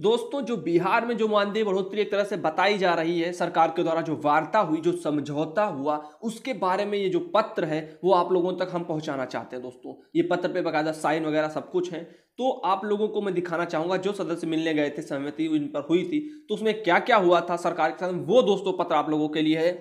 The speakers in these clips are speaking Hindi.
दोस्तों जो बिहार में जो मानदेय बढ़ोतरी एक तरह से बताई जा रही है सरकार के द्वारा जो वार्ता हुई जो समझौता हुआ उसके बारे में ये जो पत्र है वो आप लोगों तक हम पहुंचाना चाहते हैं दोस्तों ये पत्र पे बकायदा साइन वगैरह सब कुछ है तो आप लोगों को मैं दिखाना चाहूंगा जो सदस्य मिलने गए थे सहमति इन पर हुई थी तो उसमें क्या क्या हुआ था सरकार के साथ वो दोस्तों पत्र आप लोगों के लिए है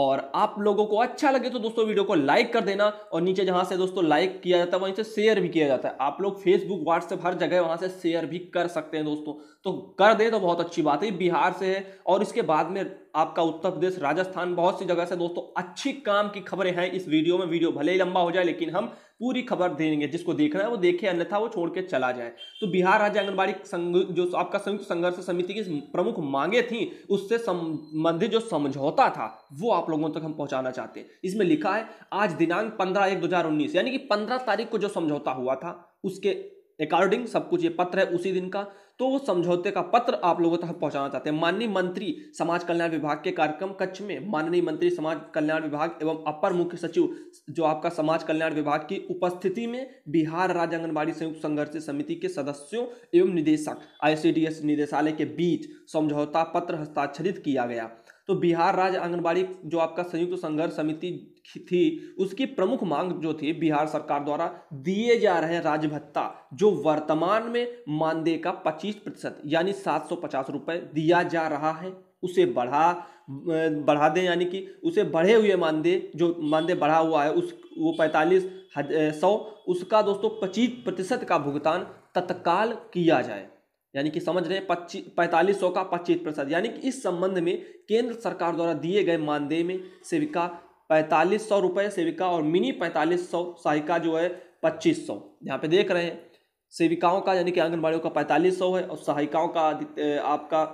और आप लोगों को अच्छा लगे तो दोस्तों वीडियो को लाइक कर देना और नीचे जहां से दोस्तों लाइक किया जाता है वहीं से शेयर भी किया जाता है आप लोग फेसबुक व्हाट्सएप हर जगह वहां से शेयर भी कर सकते हैं दोस्तों तो कर दें तो बहुत अच्छी बात है बिहार से है और इसके बाद में आपका उत्तर प्रदेश राजस्थान बहुत सी जगह से दोस्तों अच्छी काम की खबरें हैं इस वीडियो में वीडियो भले ही लंबा हो जाए लेकिन हम पूरी खबर देंगे जिसको देखना है वो देखे अन्यथा वो छोड़ के चला जाए तो बिहार राज्य आंगनबाड़ी संघ जो आपका संयुक्त संघर्ष समिति की प्रमुख मांगे थी उससे संबंधित जो समझौता था वो आप लोगों तक हम पहुंचाना चाहते हैं इसमें लिखा है आज दिनांक पंद्रह एक दो यानी कि पंद्रह तारीख को जो समझौता हुआ था उसके अकॉर्डिंग सब कुछ ये पत्र है उसी दिन का तो समझौते का पत्र आप लोगों तक पहुंचाना चाहते हैं माननीय मंत्री समाज कल्याण विभाग के कार्यक्रम कच्छ में माननीय मंत्री समाज कल्याण विभाग एवं अपर मुख्य सचिव जो आपका समाज कल्याण विभाग की उपस्थिति में बिहार राज्य आंगनबाड़ी संयुक्त संघर्ष समिति के सदस्यों एवं निदेशक आई निदेशालय के बीच समझौता पत्र हस्ताक्षरित किया गया तो बिहार राज्य आंगनबाड़ी जो आपका संयुक्त संघर्ष समिति थी उसकी प्रमुख मांग जो थी बिहार सरकार द्वारा दिए जा रहे राज्य भत्ता जो वर्तमान में मानदेय का 25 प्रतिशत यानी सात रुपये दिया जा रहा है उसे बढ़ा बढ़ा दें यानी कि उसे बढ़े हुए मानदेय जो मानदेय बढ़ा हुआ है उस वो पैंतालीस सौ उसका दोस्तों पच्चीस प्रतिशत का भुगतान तत्काल किया जाए यानी कि समझ रहे हैं पच्चीस पैंतालीस सौ का पच्चीस प्रतिशत यानी कि इस संबंध में केंद्र सरकार द्वारा दिए गए मानदेय में सेविका पैंतालीस सौ रुपये सेविका और मिनी पैंतालीस सौ सहायिका जो है पच्चीस सौ यहाँ पे देख रहे हैं सेविकाओं का यानी कि आंगनबाड़ियों का पैंतालीस सौ है और सहायिकाओं का आपका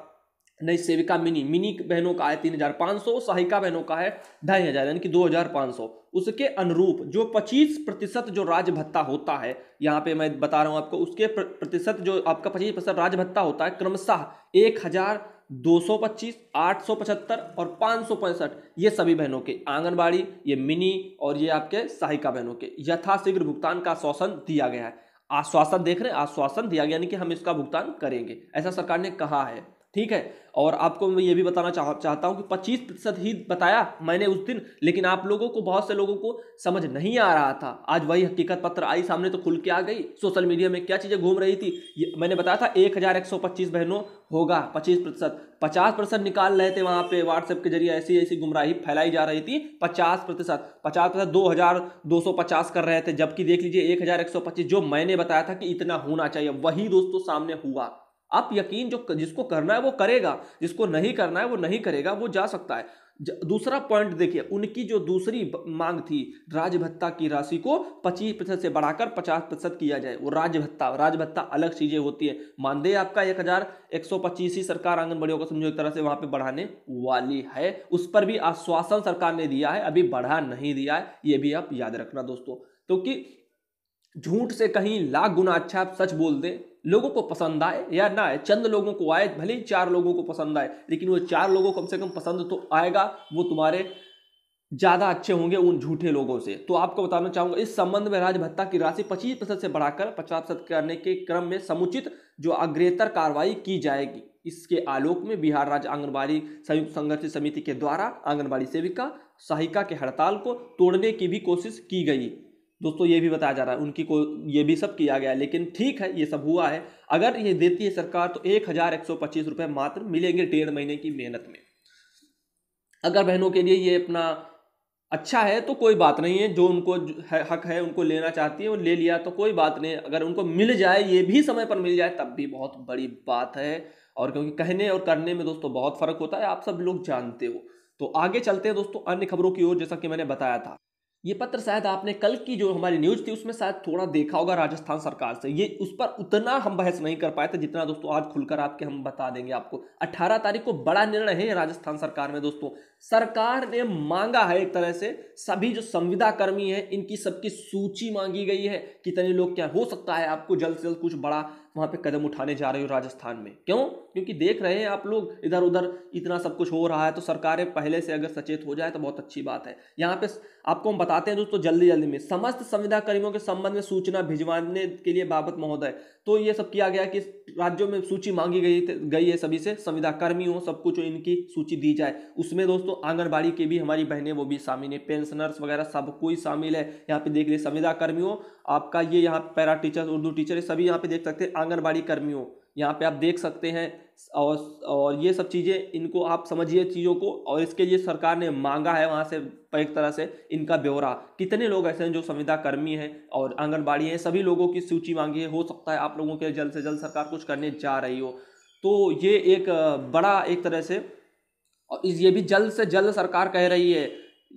नई सेविका मिनी मिनी बहनों का है तीन हजार पाँच सौ सहायिका बहनों का है ढाई हजार यानी कि दो हजार पाँच सौ उसके अनुरूप जो पच्चीस प्रतिशत जो राज भत्ता होता है यहाँ पे मैं बता रहा हूँ आपको उसके प्रतिशत जो आपका पच्चीस प्रतिशत राज भत्ता होता है क्रमशः एक हजार दो सौ पच्चीस आठ सौ पचहत्तर और पाँच सौ पैंसठ ये सभी बहनों के आंगनबाड़ी ये मिनी और ये आपके सहायिका बहनों के यथाशीघ्र भुगतान का आश्वासन दिया गया है आश्वासन देख रहे हैं आश्वासन दिया गया यानी कि हम इसका भुगतान करेंगे ऐसा सरकार ने कहा है ठीक है और आपको मैं ये भी बताना चाह चाहता हूँ कि पच्चीस प्रतिशत ही बताया मैंने उस दिन लेकिन आप लोगों को बहुत से लोगों को समझ नहीं आ रहा था आज वही हकीकत पत्र आई सामने तो खुल के आ गई सोशल मीडिया में क्या चीज़ें घूम रही थी ये, मैंने बताया था एक हज़ार एक सौ पच्चीस बहनों होगा पच्चीस प्रतिशत पचास प्रतिशत निकाल रहे थे वहाँ पर व्हाट्सएप के जरिए ऐसी ऐसी गुमराही फैलाई जा रही थी पचास प्रतिशत पचास प्रतिशत दो हज़ार दो सौ पचास कर रहे थे जबकि देख लीजिए एक हज़ार एक सौ पच्चीस जो मैंने बताया था कि इतना होना चाहिए वही दोस्तों सामने हुआ आप यकीन जो जिसको करना है वो करेगा जिसको नहीं करना है वो नहीं करेगा वो जा सकता है दूसरा पॉइंट देखिए उनकी जो दूसरी मांग थी राजभत्ता भत्ता की राशि को 25 प्रतिशत से बढ़ाकर 50 प्रतिशत किया जाए वो राज्य भत्ता भत्ता अलग चीजें होती है मानदेय आपका एक हजार एक सौ पच्चीस ही सरकार आंगनबाड़ियों को समझो एक तरह से वहां पे बढ़ाने वाली है उस पर भी आश्वासन सरकार ने दिया है अभी बढ़ा नहीं दिया है ये भी आप याद रखना दोस्तों क्योंकि तो झूठ से कहीं लाख गुना अच्छा आप सच बोल दें लोगों को पसंद आए या ना आए चंद लोगों को आए भले ही चार लोगों को पसंद आए लेकिन वो चार लोगों को कम से कम पसंद तो आएगा वो तुम्हारे ज़्यादा अच्छे होंगे उन झूठे लोगों से तो आपको बताना चाहूँगा इस संबंध में राज भत्ता की राशि पच्चीस प्रतिशत से बढ़ाकर पचास प्रतिशत करने के क्रम में समुचित जो अग्रेतर कार्रवाई की जाएगी इसके आलोक में बिहार राज्य आंगनबाड़ी संयुक्त संघर्ष समिति के द्वारा आंगनबाड़ी सेविका सहायिका के हड़ताल को तोड़ने की भी कोशिश की गई दोस्तों ये भी बताया जा रहा है उनकी को ये भी सब किया गया लेकिन ठीक है ये सब हुआ है अगर ये देती है सरकार तो एक हजार एक सौ पच्चीस रुपए मात्र मिलेंगे डेढ़ महीने की मेहनत में अगर बहनों के लिए ये अपना अच्छा है तो कोई बात नहीं है जो उनको हक है उनको लेना चाहती है वो ले लिया तो कोई बात नहीं अगर उनको मिल जाए ये भी समय पर मिल जाए तब भी बहुत बड़ी बात है और क्योंकि कहने और करने में दोस्तों बहुत फर्क होता है आप सब लोग जानते हो तो आगे चलते हैं दोस्तों अन्य खबरों की ओर जैसा कि मैंने बताया था ये पत्र शायद आपने कल की जो हमारी न्यूज थी उसमें शायद थोड़ा देखा होगा राजस्थान सरकार से ये उस पर उतना हम बहस नहीं कर पाए थे जितना दोस्तों आज खुलकर आपके हम बता देंगे आपको 18 तारीख को बड़ा निर्णय है राजस्थान सरकार में दोस्तों सरकार ने मांगा है एक तरह से सभी जो संविदा कर्मी है इनकी सबकी सूची मांगी गई है कितने लोग क्या हो सकता है आपको जल्द से जल्द कुछ बड़ा वहाँ पे कदम उठाने जा रही हो राजस्थान में क्यों क्योंकि देख रहे हैं आप लोग इधर उधर इतना सब कुछ हो रहा है तो सरकारें पहले से अगर सचेत हो जाए तो बहुत अच्छी बात है यहाँ पे आपको हम बताते हैं दोस्तों जल्दी जल्दी में समस्त संविदा कर्मियों के संबंध में सूचना भिजवाने के लिए बाबत महोदय तो ये सब किया गया कि राज्यों में सूची मांगी गई गई है सभी से संविदा कर्मी हो सब कुछ इनकी सूची दी जाए उसमें दोस्तों आंगनबाड़ी के भी हमारी बहनें वो भी शामिल है पेंशनर्स वगैरह सब कोई शामिल है यहाँ पे देख लिए संविदा कर्मियों आपका ये यहाँ पैरा टीचर उर्दू टीचर ये सभी यहाँ पे देख सकते हैं आंगनबाड़ी कर्मियों यहाँ पे आप देख सकते हैं और और ये सब चीज़ें इनको आप समझिए चीज़ों को और इसके लिए सरकार ने मांगा है वहाँ से एक तरह से इनका ब्यौरा कितने लोग ऐसे हैं जो संविदा कर्मी हैं और आंगनबाड़ी हैं सभी लोगों की सूची मांगी है हो सकता है आप लोगों के जल्द से जल्द सरकार कुछ करने जा रही हो तो ये एक बड़ा एक तरह से और ये भी जल्द से जल्द सरकार कह रही है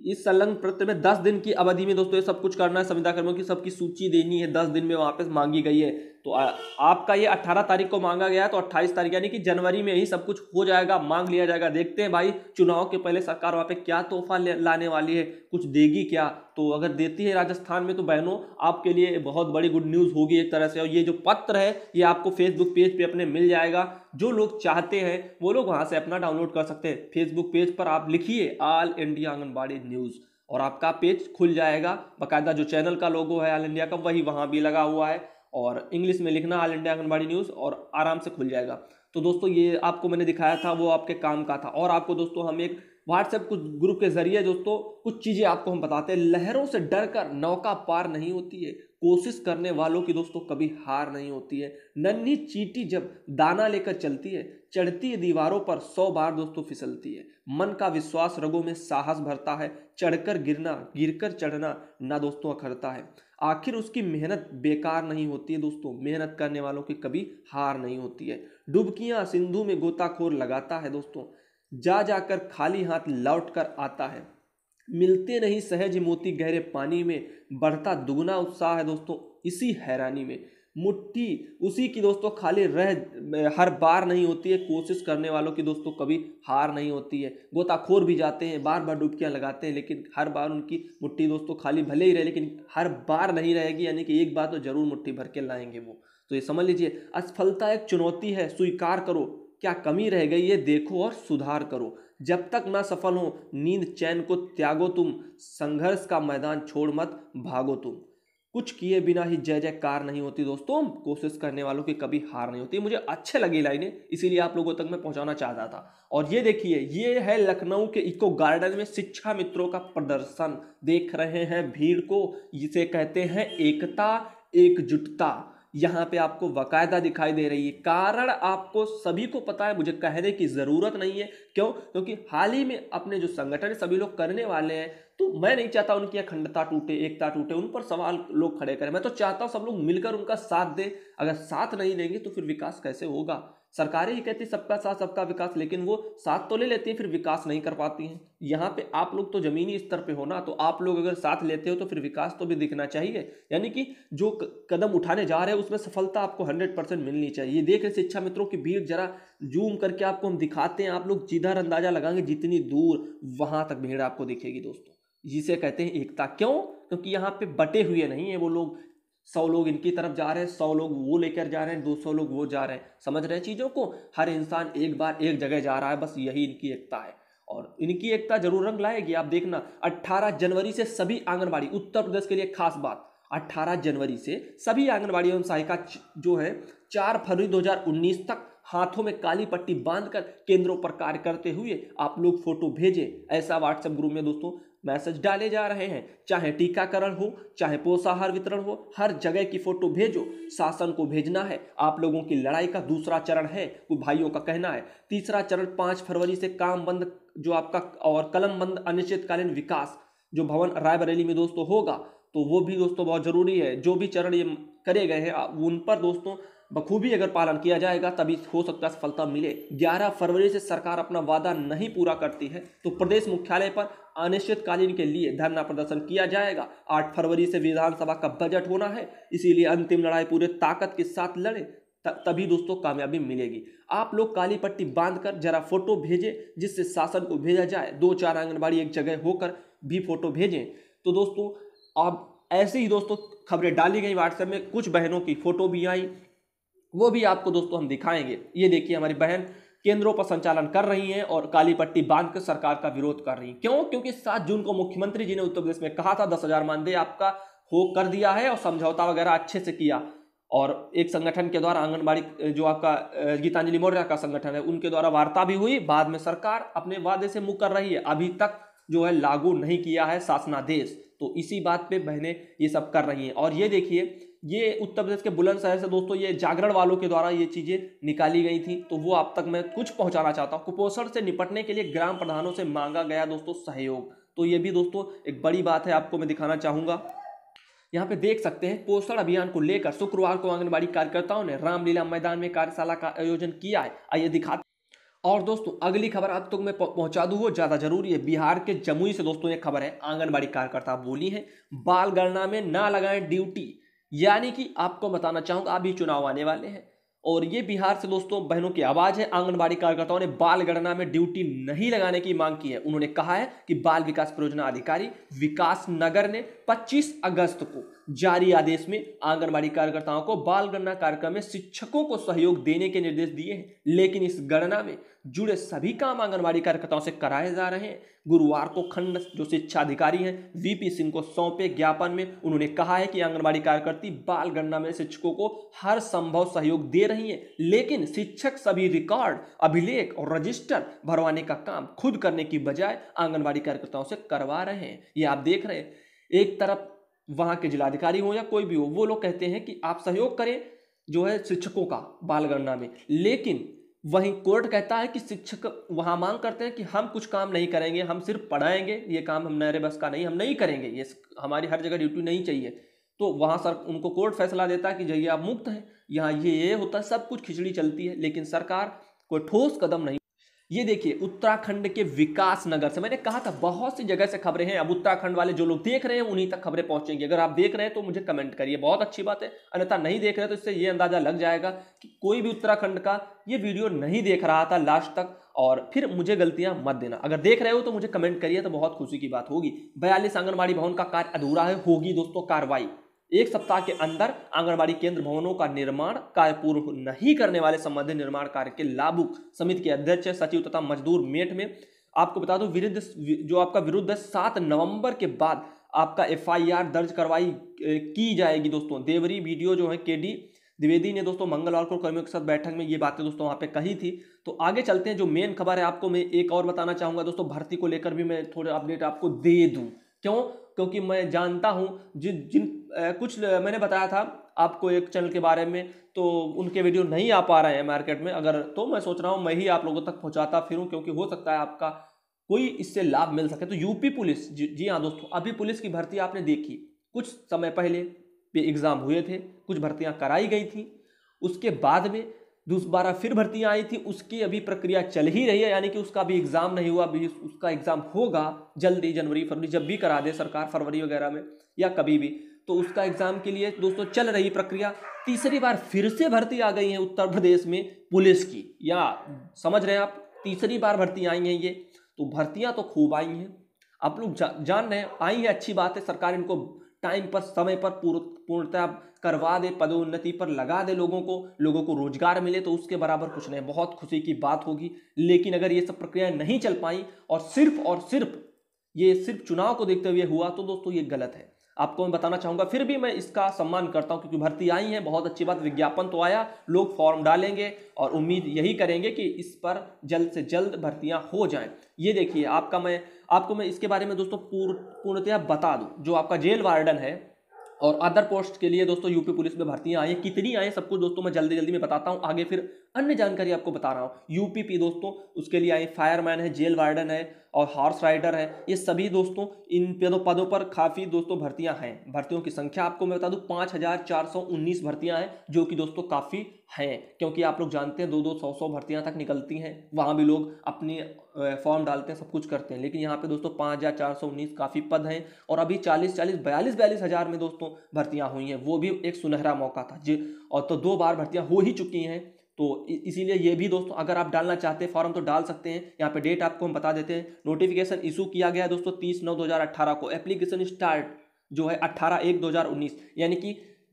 इस संलग्न पत्र में दस दिन की अवधि में दोस्तों ये सब कुछ करना है संविदा कर्मियों की सबकी सूची देनी है दस दिन में वापस पे मांगी गई है तो आ, आपका ये 18 तारीख को मांगा गया तो 28 तारीख यानी कि जनवरी में ही सब कुछ हो जाएगा मांग लिया जाएगा देखते हैं भाई चुनाव के पहले सरकार वहाँ पे क्या तोहफा लाने वाली है कुछ देगी क्या तो अगर देती है राजस्थान में तो बहनों आपके लिए बहुत बड़ी गुड न्यूज़ होगी एक तरह से और ये जो पत्र है ये आपको फेसबुक पेज पे अपने मिल जाएगा जो लोग चाहते हैं वो लोग वहाँ से अपना डाउनलोड कर सकते हैं फेसबुक पेज पर आप लिखिए ऑल इंडिया आंगनबाड़ी न्यूज़ और आपका पेज खुल जाएगा बाकायदा जो चैनल का लोगो है ऑल इंडिया का वही वहाँ भी लगा हुआ है और इंग्लिश में लिखना ऑल इंडिया आंगनबाड़ी न्यूज़ और आराम से खुल जाएगा तो दोस्तों ये आपको मैंने दिखाया था वो आपके काम का था और आपको दोस्तों हम एक व्हाट्सएप कुछ ग्रुप के जरिए दोस्तों कुछ चीज़ें आपको हम बताते हैं लहरों से डर कर नौका पार नहीं होती है कोशिश करने वालों की दोस्तों कभी हार नहीं होती है नन्ही चीटी जब दाना लेकर चलती है चढ़ती है दीवारों पर सौ बार दोस्तों फिसलती है मन का विश्वास रगों में साहस भरता है चढ़कर गिरना गिरकर चढ़ना ना दोस्तों अखरता है आखिर उसकी मेहनत बेकार नहीं होती है दोस्तों मेहनत करने वालों की कभी हार नहीं होती है डुबकियां सिंधु में गोताखोर लगाता है दोस्तों जा जाकर खाली हाथ लौट कर आता है मिलते नहीं सहज मोती गहरे पानी में बढ़ता दुगना उत्साह है दोस्तों इसी हैरानी में मुट्ठी उसी की दोस्तों खाली रह हर बार नहीं होती है कोशिश करने वालों की दोस्तों कभी हार नहीं होती है गोताखोर भी जाते हैं बार बार डुबकियाँ लगाते हैं लेकिन हर बार उनकी मुट्ठी दोस्तों खाली भले ही रहे लेकिन हर बार नहीं रहेगी यानी कि एक बार तो ज़रूर मुट्ठी भर के लाएंगे वो तो ये समझ लीजिए असफलता एक चुनौती है स्वीकार करो क्या कमी रह गई है देखो और सुधार करो जब तक ना सफल हो नींद चैन को त्यागो तुम संघर्ष का मैदान छोड़ मत भागो तुम कुछ किए बिना ही जय जयकार नहीं होती दोस्तों कोशिश करने वालों की कभी हार नहीं होती मुझे अच्छे लगी लाइनें इसीलिए आप लोगों तक मैं पहुंचाना चाहता था और ये देखिए ये है लखनऊ के इको गार्डन में शिक्षा मित्रों का प्रदर्शन देख रहे हैं भीड़ को इसे कहते हैं एकता एकजुटता यहाँ पे आपको वकायदा दिखाई दे रही है कारण आपको सभी को पता है मुझे कहने की ज़रूरत नहीं है क्यों क्योंकि हाल ही में अपने जो संगठन सभी लोग करने वाले हैं तो मैं नहीं चाहता उनकी अखंडता टूटे एकता टूटे उन पर सवाल लोग खड़े करें मैं तो चाहता हूँ सब लोग मिलकर उनका साथ दें अगर साथ नहीं देंगे तो फिर विकास कैसे होगा सरकारें ही कहती सबका साथ सबका विकास लेकिन वो साथ तो ले लेती हैं फिर विकास नहीं कर पाती हैं यहाँ पे आप लोग तो जमीनी स्तर पे हो ना तो आप लोग अगर साथ लेते हो तो फिर विकास तो भी दिखना चाहिए यानी कि जो कदम उठाने जा रहे हैं उसमें सफलता आपको हंड्रेड परसेंट मिलनी चाहिए ये देख रहे शिक्षा मित्रों की भीड़ जरा जूम करके आपको हम दिखाते हैं आप लोग जिधर अंदाजा लगाएंगे जितनी दूर वहाँ तक भीड़ आपको दिखेगी दोस्तों जिसे कहते हैं एकता क्यों क्योंकि यहाँ पे बटे हुए नहीं है वो लोग सौ लोग इनकी तरफ जा रहे हैं सौ लोग वो लेकर जा रहे हैं दो सौ लोग वो जा रहे हैं समझ रहे हैं चीज़ों को हर इंसान एक बार एक जगह जा रहा है बस यही इनकी एकता है और इनकी एकता जरूर रंग लाएगी आप देखना 18 जनवरी से सभी आंगनबाड़ी उत्तर प्रदेश के लिए खास बात 18 जनवरी से सभी आंगनबाड़ी एवं सहायिका जो है चार फरवरी दो तक हाथों में काली पट्टी बांधकर केंद्रों पर कार्य करते हुए आप लोग फोटो भेजें ऐसा व्हाट्सएप ग्रुप में दोस्तों मैसेज डाले जा रहे हैं चाहे टीकाकरण हो चाहे पोषाहार वितरण हो हर जगह की फोटो भेजो शासन को भेजना है आप लोगों की लड़ाई का दूसरा चरण है वो भाइयों का कहना है तीसरा चरण पाँच फरवरी से काम बंद जो आपका और कलम बंद अनिश्चितकालीन विकास जो भवन रायबरेली में दोस्तों होगा तो वो भी दोस्तों बहुत जरूरी है जो भी चरण ये करे गए हैं उन पर दोस्तों बखूबी अगर पालन किया जाएगा तभी हो सकता है सफलता मिले 11 फरवरी से सरकार अपना वादा नहीं पूरा करती है तो प्रदेश मुख्यालय पर अनिश्चितकालीन के लिए धरना प्रदर्शन किया जाएगा 8 फरवरी से विधानसभा का बजट होना है इसीलिए अंतिम लड़ाई पूरे ताकत के साथ लड़े तभी दोस्तों कामयाबी मिलेगी आप लोग काली पट्टी बांधकर जरा फोटो भेजें जिससे शासन को भेजा जाए दो चार आंगनबाड़ी एक जगह होकर भी फोटो भेजें तो दोस्तों आप ऐसे ही दोस्तों खबरें डाली गई व्हाट्सएप में कुछ बहनों की फोटो भी आई वो भी आपको दोस्तों हम दिखाएंगे ये देखिए हमारी बहन केंद्रों पर संचालन कर रही हैं और काली पट्टी बांध कर सरकार का विरोध कर रही हैं क्यों क्योंकि सात जून को मुख्यमंत्री जी ने उत्तर प्रदेश में कहा था दस हजार मानदेय आपका हो कर दिया है और समझौता वगैरह अच्छे से किया और एक संगठन के द्वारा आंगनबाड़ी जो आपका गीतांजलि मौर्य का संगठन है उनके द्वारा वार्ता भी हुई बाद में सरकार अपने वादे से मुकर रही है अभी तक जो है लागू नहीं किया है शासनादेश तो इसी बात पे बहनें ये सब कर रही हैं और ये देखिए ये उत्तर प्रदेश के बुलंदशहर से दोस्तों ये जागरण वालों के द्वारा ये चीज़ें निकाली गई थी तो वो आप तक मैं कुछ पहुंचाना चाहता हूँ कुपोषण से निपटने के लिए ग्राम प्रधानों से मांगा गया दोस्तों सहयोग तो ये भी दोस्तों एक बड़ी बात है आपको मैं दिखाना चाहूँगा यहाँ पे देख सकते हैं पोषण अभियान को लेकर शुक्रवार को आंगनबाड़ी कार्यकर्ताओं ने रामलीला मैदान में कार्यशाला का आयोजन किया है आइए दिखाते और दोस्तों अगली खबर आप तक तो मैं पहुंचा दूँ वो ज़्यादा जरूरी है बिहार के जमुई से दोस्तों ये खबर है आंगनबाड़ी कार्यकर्ता बोली है बाल गणना में ना लगाएं ड्यूटी यानी कि आपको बताना चाहूँगा अभी चुनाव आने वाले हैं और ये बिहार से दोस्तों बहनों की आवाज़ है आंगनबाड़ी कार्यकर्ताओं ने बाल गणना में ड्यूटी नहीं लगाने की मांग की है उन्होंने कहा है कि बाल विकास परियोजना अधिकारी विकास नगर ने 25 अगस्त को जारी आदेश में आंगनबाड़ी कार्यकर्ताओं को बाल गणना कार्यक्रम में शिक्षकों को सहयोग देने के निर्देश दिए हैं लेकिन इस गणना में जुड़े सभी काम आंगनबाड़ी कार्यकर्ताओं से कराए जा रहे हैं गुरुवार को खंड जो शिक्षा अधिकारी हैं वीपी सिंह को सौंपे ज्ञापन में उन्होंने कहा है कि आंगनबाड़ी कार्यकर्ती बाल गणना में शिक्षकों को हर संभव सहयोग दे रही हैं लेकिन शिक्षक सभी रिकॉर्ड अभिलेख और रजिस्टर भरवाने का काम खुद करने की बजाय आंगनबाड़ी कार्यकर्ताओं से करवा रहे हैं ये आप देख रहे हैं एक तरफ वहाँ के जिलाधिकारी हों या कोई भी हो वो लोग कहते हैं कि आप सहयोग करें जो है शिक्षकों का बाल गणना में लेकिन वहीं कोर्ट कहता है कि शिक्षक वहाँ मांग करते हैं कि हम कुछ काम नहीं करेंगे हम सिर्फ पढ़ाएंगे ये काम हम नरे बस का नहीं हम नहीं करेंगे ये हमारी हर जगह ड्यूटी नहीं चाहिए तो वहाँ सर उनको कोर्ट फैसला देता है कि जैसे आप मुक्त हैं यहाँ ये ये होता है सब कुछ खिचड़ी चलती है लेकिन सरकार कोई ठोस कदम नहीं ये देखिए उत्तराखंड के विकास नगर से मैंने कहा था बहुत सी जगह से खबरें हैं अब उत्तराखंड वाले जो लोग देख रहे हैं उन्हीं तक खबरें पहुंचेंगी अगर आप देख रहे हैं तो मुझे कमेंट करिए बहुत अच्छी बात है अन्यथा नहीं देख रहे तो इससे ये अंदाजा लग जाएगा कि कोई भी उत्तराखंड का ये वीडियो नहीं देख रहा था लास्ट तक और फिर मुझे गलतियां मत देना अगर देख रहे हो तो मुझे कमेंट करिए तो बहुत खुशी की बात होगी बयालीस आंगनबाड़ी भवन का कार्य अधूरा है होगी दोस्तों कार्रवाई एक सप्ताह के अंदर आंगनबाड़ी केंद्र भवनों का निर्माण कार्य पूर्ण नहीं करने वाले संबंधित निर्माण कार्य के लाभुक समिति के अध्यक्ष सचिव तथा मजदूर मेट में आपको बता दूं विरुद्ध जो आपका विरुद्ध है सात नवंबर के बाद आपका एफआईआर दर्ज करवाई की जाएगी दोस्तों देवरी वीडियो जो है केडी द्विवेदी ने दोस्तों मंगलवार को कर्मियों के साथ बैठक में ये बातें दोस्तों वहाँ पे कही थी तो आगे चलते हैं जो मेन खबर है आपको मैं एक और बताना चाहूँगा दोस्तों भर्ती को लेकर भी मैं थोड़ा अपडेट आपको दे दूँ क्यों क्योंकि मैं जानता हूँ जिन जिन कुछ मैंने बताया था आपको एक चैनल के बारे में तो उनके वीडियो नहीं आ पा रहे हैं मार्केट में अगर तो मैं सोच रहा हूँ मैं ही आप लोगों तक पहुँचाता फिर क्योंकि हो सकता है आपका कोई इससे लाभ मिल सके तो यूपी पुलिस जी, जी हाँ दोस्तों अभी पुलिस की भर्ती आपने देखी कुछ समय पहले पे एग्ज़ाम हुए थे कुछ भर्तियाँ कराई गई थी उसके बाद में दोबारा फिर भर्तियाँ आई थी उसकी अभी प्रक्रिया चल ही रही है यानी कि उसका भी एग्ज़ाम नहीं हुआ अभी उसका एग्ज़ाम होगा जल्दी जनवरी फरवरी जब भी करा दे सरकार फरवरी वगैरह में या कभी भी तो उसका एग्ज़ाम के लिए दोस्तों चल रही प्रक्रिया तीसरी बार फिर से भर्ती आ गई है उत्तर प्रदेश में पुलिस की या समझ रहे हैं आप तीसरी बार भर्ती आई हैं ये तो भर्तियां तो खूब आई हैं आप लोग जा, जान रहे हैं आई हैं अच्छी बात है सरकार इनको टाइम पर समय पर पूर, पूर्णतः करवा दे पदोन्नति पर लगा दे लोगों को लोगों को रोजगार मिले तो उसके बराबर कुछ नहीं बहुत खुशी की बात होगी लेकिन अगर ये सब प्रक्रिया नहीं चल पाई और सिर्फ और सिर्फ ये सिर्फ चुनाव को देखते हुए हुआ तो दोस्तों ये गलत है आपको मैं बताना चाहूँगा फिर भी मैं इसका सम्मान करता हूँ क्योंकि भर्ती आई है बहुत अच्छी बात विज्ञापन तो आया लोग फॉर्म डालेंगे और उम्मीद यही करेंगे कि इस पर जल्द से जल्द भर्तियाँ हो जाएँ ये देखिए आपका मैं आपको मैं इसके बारे में दोस्तों पूर्ण पूर्णतया बता दूँ जो आपका जेल वार्डन है और अदर पोस्ट के लिए दोस्तों यूपी पुलिस में भर्तियाँ आई कितनी आएँ सब कुछ दोस्तों मैं जल्दी जल्दी में बताता हूँ आगे फिर अन्य जानकारी आपको बता रहा हूँ यूपीपी दोस्तों उसके लिए आए फायरमैन है जेल वार्डन है और हॉर्स राइडर है ये सभी दोस्तों इन पदों पदों पर काफ़ी दोस्तों भर्तियां हैं भर्तियों की संख्या आपको मैं बता दूं पाँच हज़ार चार सौ उन्नीस भर्तियाँ हैं जो कि दोस्तों काफ़ी हैं क्योंकि आप लोग जानते हैं दो दो सौ सौ भर्तियाँ तक निकलती हैं वहाँ भी लोग अपनी फॉर्म डालते हैं सब कुछ करते हैं लेकिन यहाँ पर दोस्तों पाँच हज़ार चार सौ उन्नीस काफ़ी पद हैं और अभी चालीस चालीस बयालीस बयालीस हज़ार में दोस्तों भर्तियाँ हुई हैं वो भी एक सुनहरा मौका था जी और तो दो बार भर्तियाँ हो ही चुकी हैं तो इसीलिए ये भी दोस्तों अगर आप डालना चाहते हैं फॉर्म तो डाल सकते हैं यहाँ पे डेट आपको हम बता देते हैं नोटिफिकेशन इशू किया गया है दोस्तों तीस नौ अट्ठारह को एप्लीकेशन स्टार्ट जो है अट्ठारह एक उन्नीस यानी कि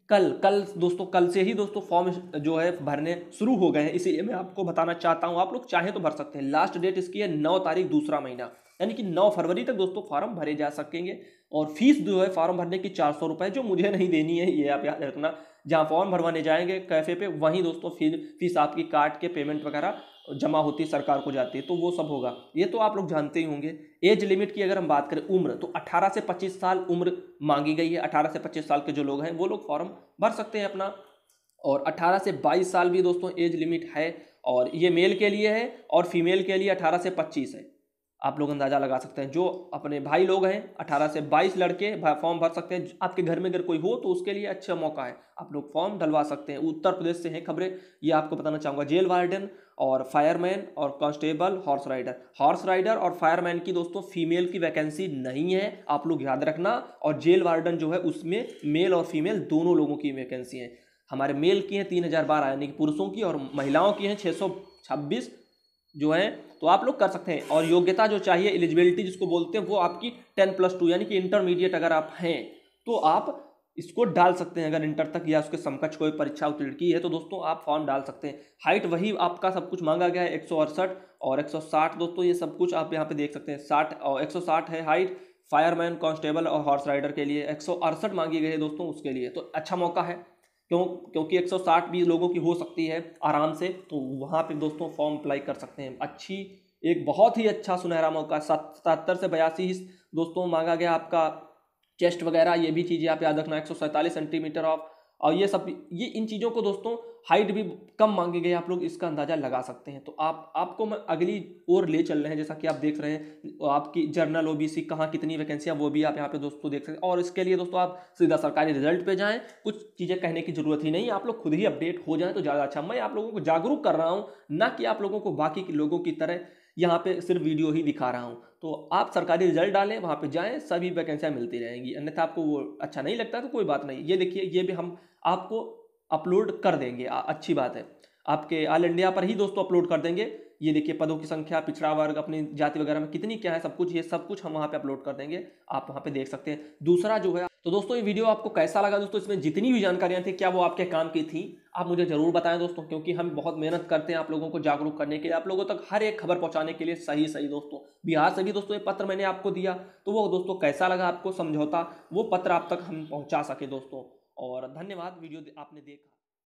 कल कल दोस्तों कल से ही दोस्तों फॉर्म जो है भरने शुरू हो गए हैं इसीलिए मैं आपको बताना चाहता हूँ आप लोग चाहें तो भर सकते हैं लास्ट डेट इसकी है नौ तारीख दूसरा महीना यानी कि 9 फरवरी तक दोस्तों फॉर्म भरे जा सकेंगे और फीस जो है फॉर्म भरने की चार सौ रुपये जो मुझे नहीं देनी है ये आप याद रखना जहाँ फॉर्म भरवाने जाएंगे कैफे पे वहीं दोस्तों फिर फीस आपकी काट के पेमेंट वगैरह जमा होती सरकार को जाती है तो वो सब होगा ये तो आप लोग जानते ही होंगे एज लिमिट की अगर हम बात करें उम्र तो 18 से 25 साल उम्र मांगी गई है 18 से 25 साल के जो लोग हैं वो लोग फॉर्म भर सकते हैं अपना और 18 से 22 साल भी दोस्तों एज लिमिट है और ये मेल के लिए है और फीमेल के लिए अठारह से पच्चीस है आप लोग अंदाज़ा लगा सकते हैं जो अपने भाई लोग हैं 18 से 22 लड़के फॉर्म भर सकते हैं आपके घर में अगर कोई हो तो उसके लिए अच्छा मौका है आप लोग फॉर्म डलवा सकते हैं उत्तर प्रदेश से हैं खबरें ये आपको बताना चाहूँगा जेल वार्डन और फायरमैन और constable horse rider horse rider और फायरमैन की दोस्तों फीमेल की वैकेंसी नहीं है आप लोग याद रखना और जेल वार्डन जो है उसमें मेल और फीमेल दोनों लोगों की वैकेंसी है हमारे मेल की हैं तीन हज़ार बारह यानी कि पुरुषों की और महिलाओं की हैं छः सौ छब्बीस जो है तो आप लोग कर सकते हैं और योग्यता जो चाहिए एलिजिबिलिटी जिसको बोलते हैं वो आपकी टेन प्लस टू यानी कि इंटरमीडिएट अगर आप हैं तो आप इसको डाल सकते हैं अगर इंटर तक या उसके समकक्ष कोई परीक्षा उत्तीर्ण की है तो दोस्तों आप फॉर्म डाल सकते हैं हाइट वही आपका सब कुछ मांगा गया है एक और साठ दोस्तों ये सब कुछ आप यहाँ पे देख सकते हैं साठ और साठ है हाइट फायरमैन कांस्टेबल और हॉर्स राइडर के लिए एक मांगी गई है दोस्तों उसके लिए तो अच्छा मौका है क्यों क्योंकि 160 भी लोगों की हो सकती है आराम से तो वहाँ पे दोस्तों फॉर्म अप्लाई कर सकते हैं अच्छी एक बहुत ही अच्छा सुनहरा मौका सतहत्तर से बयासी दोस्तों मांगा गया आपका चेस्ट वगैरह ये भी चीज़ें आप याद रखना एक सौ सैंतालीस सेंटीमीटर ऑफ और ये सब ये इन चीज़ों को दोस्तों हाइट भी कम मांगी गई आप लोग इसका अंदाज़ा लगा सकते हैं तो आप आपको मैं अगली ओर ले चल रहे हैं जैसा कि आप देख रहे हैं आपकी जर्नल ओ बी सी कहाँ कितनी वैकेंसियाँ वो भी आप यहाँ पे दोस्तों देख सकते हैं और इसके लिए दोस्तों आप सीधा सरकारी रिजल्ट पे जाएं कुछ चीज़ें कहने की ज़रूरत ही नहीं आप लोग खुद ही अपडेट हो जाएँ तो ज़्यादा अच्छा मैं आप लोगों को जागरूक कर रहा हूँ ना कि आप लोगों को बाकी लोगों की तरह यहाँ पे सिर्फ वीडियो ही दिखा रहा हूँ तो आप सरकारी रिजल्ट डालें वहाँ पे जाएं सभी वैकेंसियाँ मिलती रहेंगी अन्यथा आपको वो अच्छा नहीं लगता तो कोई बात नहीं ये देखिए ये भी हम आपको अपलोड कर देंगे आ, अच्छी बात है आपके ऑल इंडिया पर ही दोस्तों अपलोड कर देंगे ये देखिए पदों की संख्या पिछड़ा वर्ग अपनी जाति वगैरह में कितनी क्या है सब कुछ ये सब कुछ हम वहाँ पे अपलोड कर देंगे आप वहाँ पे देख सकते हैं दूसरा जो है तो दोस्तों ये वीडियो आपको कैसा लगा दोस्तों इसमें जितनी भी जानकारियाँ थी क्या वो आपके काम की थी आप मुझे जरूर बताएं दोस्तों क्योंकि हम बहुत मेहनत करते हैं आप लोगों को जागरूक करने के लिए आप लोगों तक हर एक खबर पहुँचाने के लिए सही सही दोस्तों बिहार से भी दोस्तों ये पत्र मैंने आपको दिया तो वो दोस्तों कैसा लगा आपको समझौता वो पत्र आप तक हम पहुँचा सके दोस्तों और धन्यवाद वीडियो आपने देखा